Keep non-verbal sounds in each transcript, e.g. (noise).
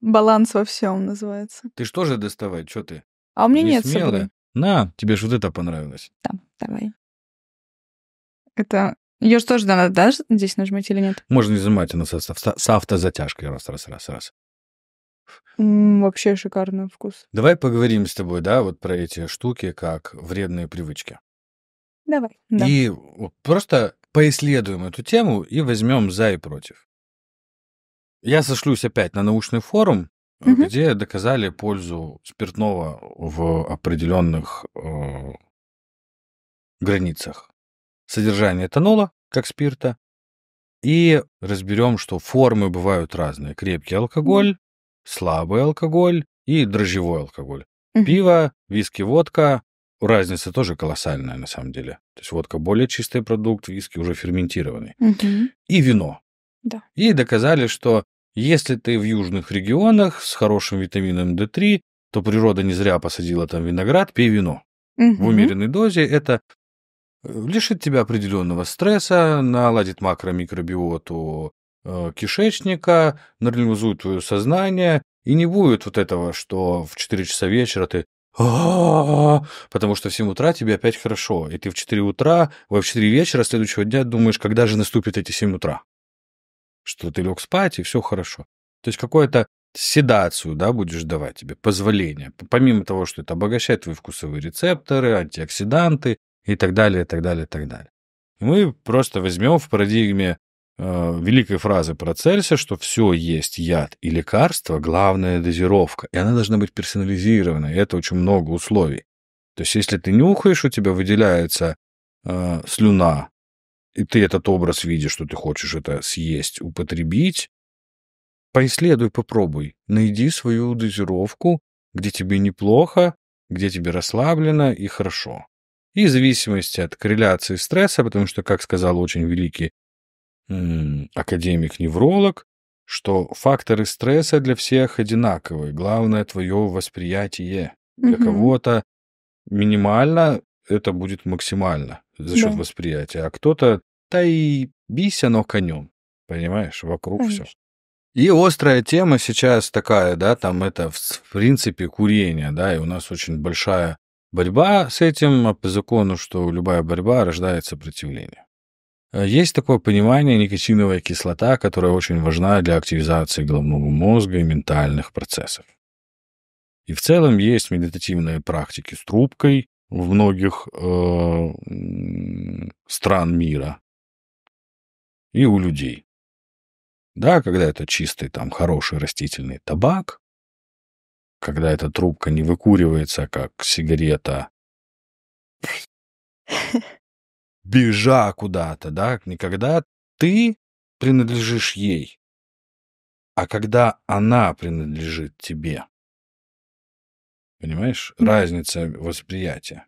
Баланс во всем называется. Ты что же доставать? Что ты? А у меня не нет смелая? На, тебе же вот это понравилось. Да, давай. Это... Ее же тоже надо, да, здесь нажимать или нет? Можно изымать, она с, с, с автозатяжкой. Раз, раз, раз, раз. М -м, вообще шикарный вкус. Давай поговорим с тобой, да, вот про эти штуки, как вредные привычки. Давай. Да. И просто поисследуем эту тему и возьмем за и против. Я сошлюсь опять на научный форум, угу. где доказали пользу спиртного в определенных э, границах. Содержание этанола, как спирта, и разберем, что формы бывают разные. Крепкий алкоголь, слабый алкоголь и дрожжевой алкоголь. Угу. Пиво, виски, водка. Разница тоже колоссальная на самом деле. То есть водка более чистый продукт, виски уже ферментированный. Угу. И вино. Да. И доказали, что если ты в южных регионах с хорошим витамином D3, то природа не зря посадила там виноград, пей вино. Угу. В умеренной дозе это э, лишит тебя определенного стресса, наладит макро-микробиоту э, кишечника, нормализует твое сознание, и не будет вот этого, что в 4 часа вечера ты потому что в 7 утра тебе опять хорошо, и ты в 4 утра, в 4 вечера следующего дня думаешь, когда же наступит эти 7 утра что ты лег спать, и все хорошо. То есть какое-то седацию, да, будешь давать тебе, позволение. Помимо того, что это обогащает твои вкусовые рецепторы, антиоксиданты и так далее, и так далее, и так далее. И мы просто возьмем в парадигме э, великой фразы про Цельса, что все есть яд и лекарство, главная дозировка, и она должна быть персонализирована, и это очень много условий. То есть если ты нюхаешь, у тебя выделяется э, слюна, и ты этот образ видишь, что ты хочешь это съесть, употребить, поисследуй, попробуй. Найди свою дозировку, где тебе неплохо, где тебе расслаблено и хорошо. И в зависимости от корреляции стресса, потому что, как сказал очень великий академик-невролог, что факторы стресса для всех одинаковые. Главное твое восприятие. Для угу. кого-то минимально это будет максимально за счет да. восприятия, а кто-то та и бись оно конем, понимаешь, вокруг Конечно. все. И острая тема сейчас такая, да, там это в, принципе курение, да, и у нас очень большая борьба с этим а по закону, что любая борьба рождает сопротивление. А есть такое понимание никотиновая кислота, которая очень важна для активизации головного мозга и ментальных процессов. И в целом есть медитативные практики с трубкой, в многих э, стран мира и у людей. Да, когда это чистый, там, хороший растительный табак, когда эта трубка не выкуривается, как сигарета, (laughs) бежа куда-то, да, никогда ты принадлежишь ей, а когда она принадлежит тебе. Понимаешь? Да. Разница восприятия.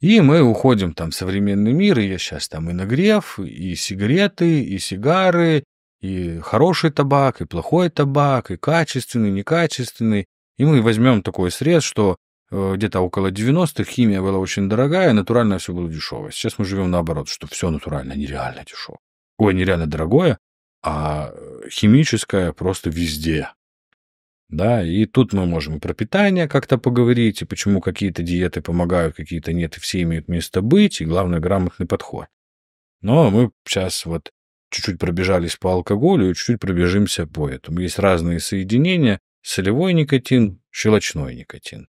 И мы уходим там в современный мир, и я сейчас там и нагрев, и сигареты, и сигары, и хороший табак, и плохой табак, и качественный, и некачественный. И мы возьмем такой срез, что э, где-то около 90-х химия была очень дорогая, натурально все было дешевое. Сейчас мы живем наоборот, что все натурально нереально дешево. Ой, нереально дорогое, а э, химическое просто везде. Да, и тут мы можем про питание как-то поговорить, и почему какие-то диеты помогают, какие-то нет, и все имеют место быть, и главное, грамотный подход. Но мы сейчас вот чуть-чуть пробежались по алкоголю и чуть-чуть пробежимся по этому. Есть разные соединения, солевой никотин, щелочной никотин.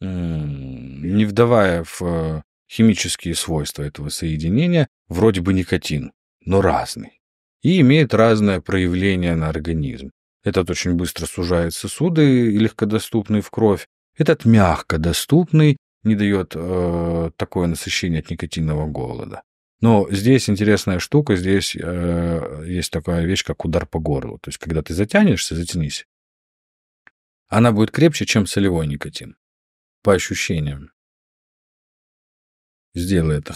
Не вдавая в э, химические свойства этого соединения, вроде бы никотин, но разный. И имеет разное проявление на организм. Этот очень быстро сужает сосуды, легкодоступный в кровь. Этот мягко доступный, не дает э, такое насыщение от никотинового голода. Но здесь интересная штука, здесь э, есть такая вещь, как удар по горлу. То есть, когда ты затянешься, затянись, она будет крепче, чем солевой никотин. По ощущениям. Сделай это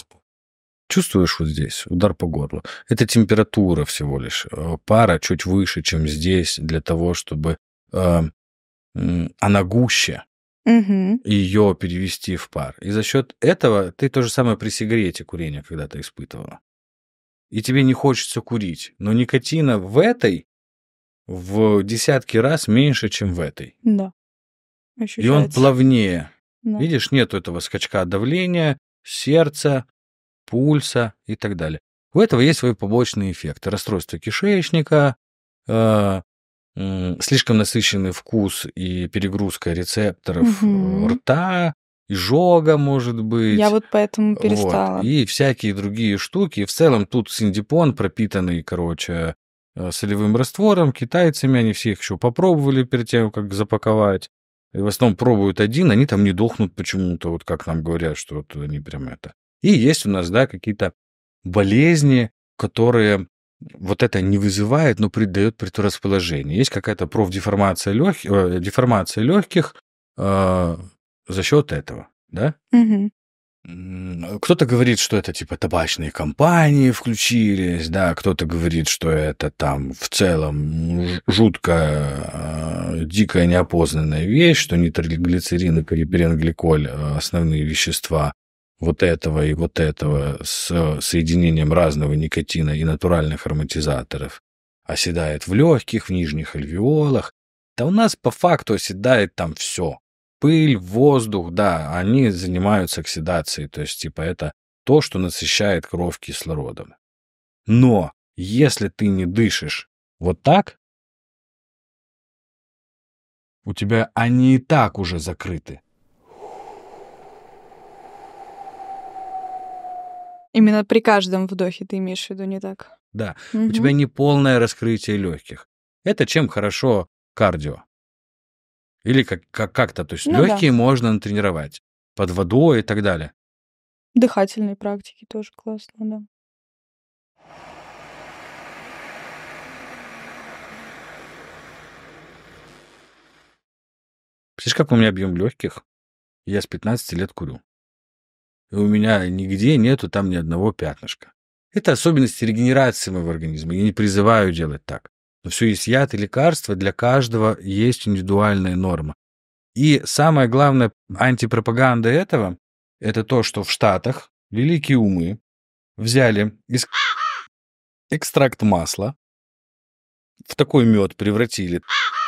чувствуешь вот здесь удар по горлу? Это температура всего лишь. Э, пара чуть выше, чем здесь, для того, чтобы э, она гуще. Ее перевести в пар. И за счет этого ты то же самое при сигарете курения когда-то испытывала. И тебе не хочется курить. Но никотина в этой в десятки раз меньше, чем в этой. Да. Ощущается. И он плавнее. Да. Видишь, нет этого скачка давления, сердца, пульса и так далее. У этого есть свои побочные эффекты. Расстройство кишечника, э, э, слишком насыщенный вкус и перегрузка рецепторов угу. рта, изжога, может быть. Я вот поэтому перестала. Вот, и всякие другие штуки. в целом тут синдипон, пропитанный, короче, э, солевым раствором, китайцами, они все их еще попробовали перед тем, как запаковать. И в основном пробуют один, они там не дохнут почему-то, вот как нам говорят, что вот они прям это и есть у нас, да, какие-то болезни, которые вот это не вызывает, но придает предрасположение. Есть какая-то профдеформация легких, э, деформация легких э, за счет этого, да? Угу. Кто-то говорит, что это типа табачные компании включились, да, кто-то говорит, что это там в целом жуткая э, дикая неопознанная вещь, что нитроглицерин и перенгликоль э, основные вещества вот этого и вот этого с соединением разного никотина и натуральных ароматизаторов оседает в легких, в нижних альвеолах. Да у нас по факту оседает там все. Пыль, воздух, да, они занимаются оксидацией, то есть типа это то, что насыщает кровь кислородом. Но если ты не дышишь вот так, у тебя они и так уже закрыты. Именно при каждом вдохе ты имеешь в виду, не так? Да. Угу. У тебя не полное раскрытие легких. Это чем хорошо кардио. Или как-то. Как, -то. есть ну, легкие да. можно натренировать. Под водой и так далее. Дыхательные практики тоже классно, да. Представляешь, как у меня объем легких? Я с 15 лет курю. У меня нигде нету там ни одного пятнышка. Это особенности регенерации моего организма. Я не призываю делать так. Но все есть яд и лекарства, для каждого есть индивидуальная норма. И самое главное антипропаганда этого – это то, что в Штатах великие умы взяли из экстракт масла, в такой мед превратили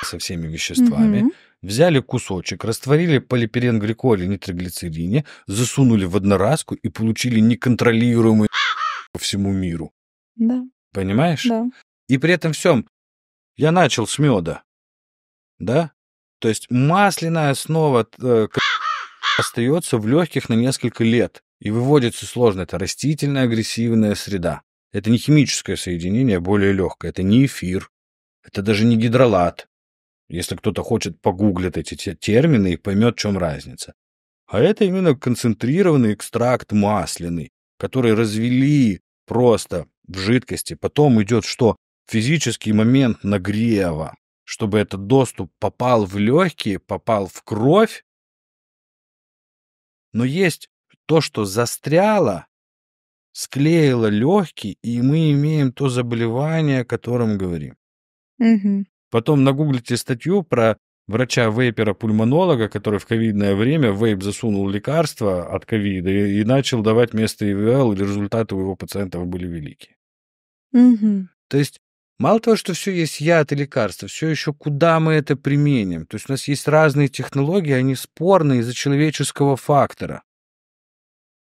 со всеми веществами, угу. Взяли кусочек, растворили полипиренгликоль и нитроглицерине, засунули в одноразку и получили неконтролируемый (laughs) по всему миру. Да. Понимаешь? Да. И при этом всем я начал с меда. Да? То есть масляная основа э, остается в легких на несколько лет и выводится сложно. Это растительная агрессивная среда. Это не химическое соединение, а более легкое. Это не эфир. Это даже не гидролат. Если кто-то хочет, погуглить эти термины и поймет, в чем разница. А это именно концентрированный экстракт масляный, который развели просто в жидкости. Потом идет что? Физический момент нагрева, чтобы этот доступ попал в легкие, попал в кровь. Но есть то, что застряло, склеило легкие, и мы имеем то заболевание, о котором говорим. Угу. Потом нагуглите статью про врача-вейпера-пульмонолога, который в ковидное время вейп засунул лекарство от ковида и, и начал давать вместо ИВЛ, и результаты у его пациентов были велики. Угу. То есть мало того, что все есть яд и лекарство, все еще куда мы это применим. То есть у нас есть разные технологии, они спорны из-за человеческого фактора.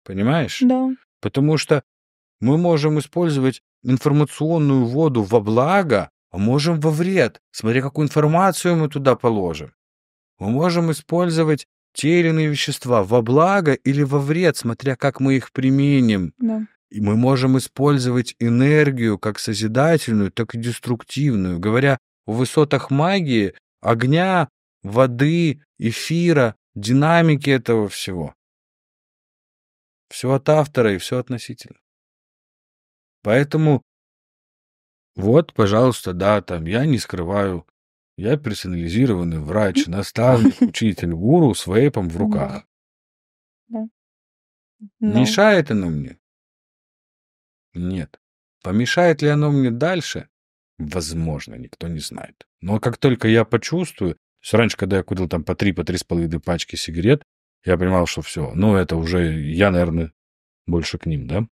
Понимаешь? Да. Потому что мы можем использовать информационную воду во благо, а можем во вред, смотря какую информацию мы туда положим. Мы можем использовать те или иные вещества во благо или во вред, смотря как мы их применим. Да. И мы можем использовать энергию как созидательную, так и деструктивную. Говоря о высотах магии, огня, воды, эфира, динамики этого всего. Все от автора и все относительно. Поэтому вот, пожалуйста, да, там, я не скрываю. Я персонализированный врач, наставник, (laughs) учитель, гуру с вейпом в руках. Да. Но... Ну. Мешает оно мне? Нет. Помешает ли оно мне дальше? Возможно, никто не знает. Но как только я почувствую, все раньше, когда я курил там по три, по три с половиной пачки сигарет, я понимал, что все, ну это уже я, наверное, больше к ним, да?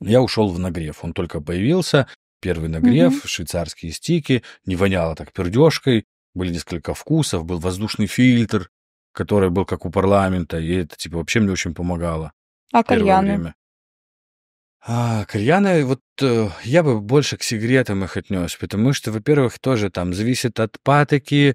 Я ушел в нагрев, он только появился, Первый нагрев, угу. швейцарские стики, не воняло так пердежкой, были несколько вкусов, был воздушный фильтр, который был как у парламента, и это типа вообще мне очень помогало. А кальяны? Время. А, кальяны, вот э, я бы больше к сигаретам их отнес, потому что, во-первых, тоже там зависит от патоки, э,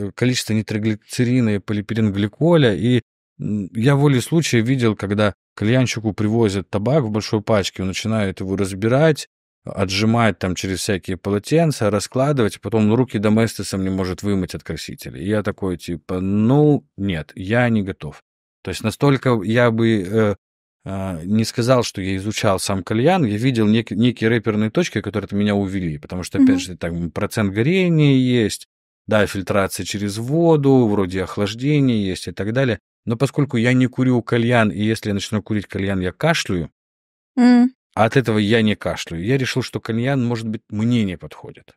э количество нитроглицерина и полипиленгликоля, и я волей случая видел, когда кальянщику привозят табак в большой пачке, он начинает его разбирать, отжимать там через всякие полотенца, раскладывать, а потом руки доместесом не может вымыть от красителя. И я такой, типа, ну, нет, я не готов. То есть настолько я бы э, э, не сказал, что я изучал сам кальян, я видел нек- некие рэперные точки, которые от меня увели, потому что, опять mm-hmm. же, там процент горения есть, да, фильтрация через воду, вроде охлаждения есть и так далее. Но поскольку я не курю кальян, и если я начну курить кальян, я кашляю, mm. А от этого я не кашлю. Я решил, что кальян, может быть, мне не подходит.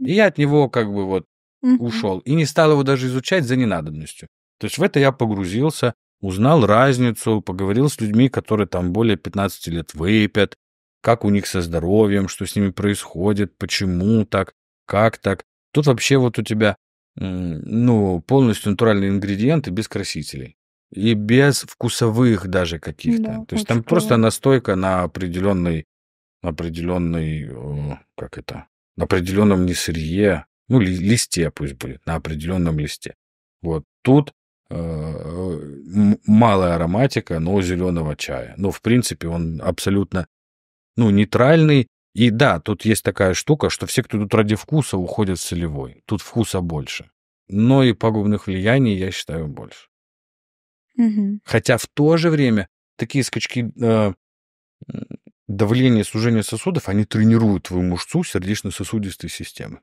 И я от него как бы вот угу. ушел. И не стал его даже изучать за ненадобностью. То есть в это я погрузился, узнал разницу, поговорил с людьми, которые там более 15 лет выпят, как у них со здоровьем, что с ними происходит, почему так, как так. Тут вообще вот у тебя ну, полностью натуральные ингредиенты без красителей и без вкусовых даже каких-то. Да, То есть там круто. просто настойка на определенный, на определенной, как это, на определенном не сырье, ну, ли, листе пусть будет, на определенном листе. Вот тут э, малая ароматика, но зеленого чая. Но, ну, в принципе, он абсолютно ну, нейтральный. И да, тут есть такая штука, что все, кто тут ради вкуса, уходят целевой, Тут вкуса больше. Но и пагубных влияний, я считаю, больше. Угу. Хотя в то же время такие скачки э, а, давления, сужения сосудов, они тренируют твою мышцу сердечно-сосудистой системы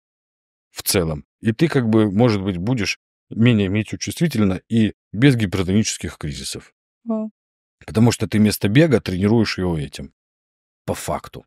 в целом. И ты как бы, может быть, будешь менее иметь метеочувствительна и без гипертонических кризисов. О. Потому что ты вместо бега тренируешь его этим. По факту.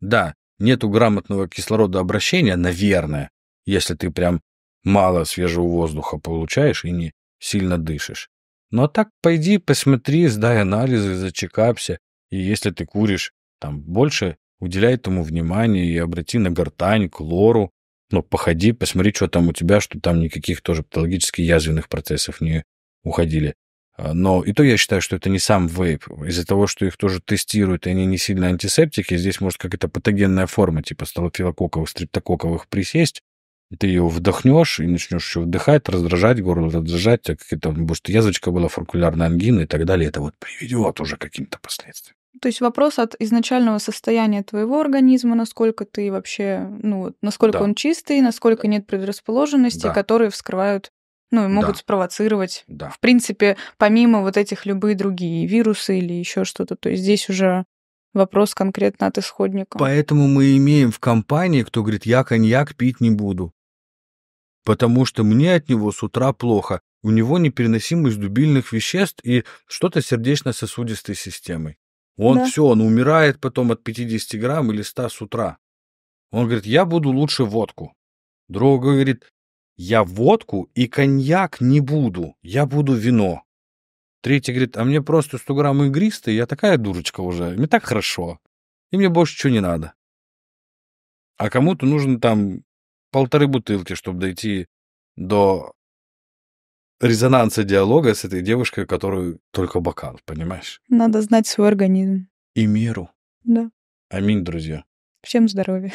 Да, нету грамотного кислорода обращения, наверное, если ты прям мало свежего воздуха получаешь и не сильно дышишь. Но ну, а так пойди посмотри, сдай анализы, зачекапся. И если ты куришь, там больше уделяй этому внимание и обрати на гортань, к лору. Ну, походи, посмотри, что там у тебя, что там никаких тоже патологически язвенных процессов не уходили. А, но и то я считаю, что это не сам вейп. Из-за того, что их тоже тестируют, и они не сильно антисептики, здесь может какая-то патогенная форма, типа стафилококковых, стриптококковых присесть, и ты ее вдохнешь и начнешь еще вдыхать, раздражать горло, раздражать, а какие-то, может, язычка была, фолликулярная ангина и так далее. Это вот приведет уже к каким-то последствиям. То есть вопрос от изначального состояния твоего организма, насколько ты вообще, ну, насколько да. он чистый, насколько э, нет предрасположенностей, да. которые вскрывают, ну, и могут да. спровоцировать, да. в принципе, помимо вот этих любые другие вирусы или еще что-то. То есть здесь уже вопрос конкретно от исходника. Поэтому мы имеем в компании, кто говорит, я коньяк пить не буду потому что мне от него с утра плохо. У него непереносимость дубильных веществ и что-то сердечно-сосудистой системой. Он да. все, он умирает потом от 50 грамм или 100 с утра. Он говорит, я буду лучше водку. Друг говорит, я водку и коньяк не буду, я буду вино. Третий говорит, а мне просто 100 грамм игристой, я такая дурочка уже, мне так хорошо, и мне больше чего не надо. А кому-то нужен там полторы бутылки, чтобы дойти до резонанса диалога с этой девушкой, которую только бокал, понимаешь? Надо знать свой организм. И меру. Да. Аминь, друзья. Всем здоровья.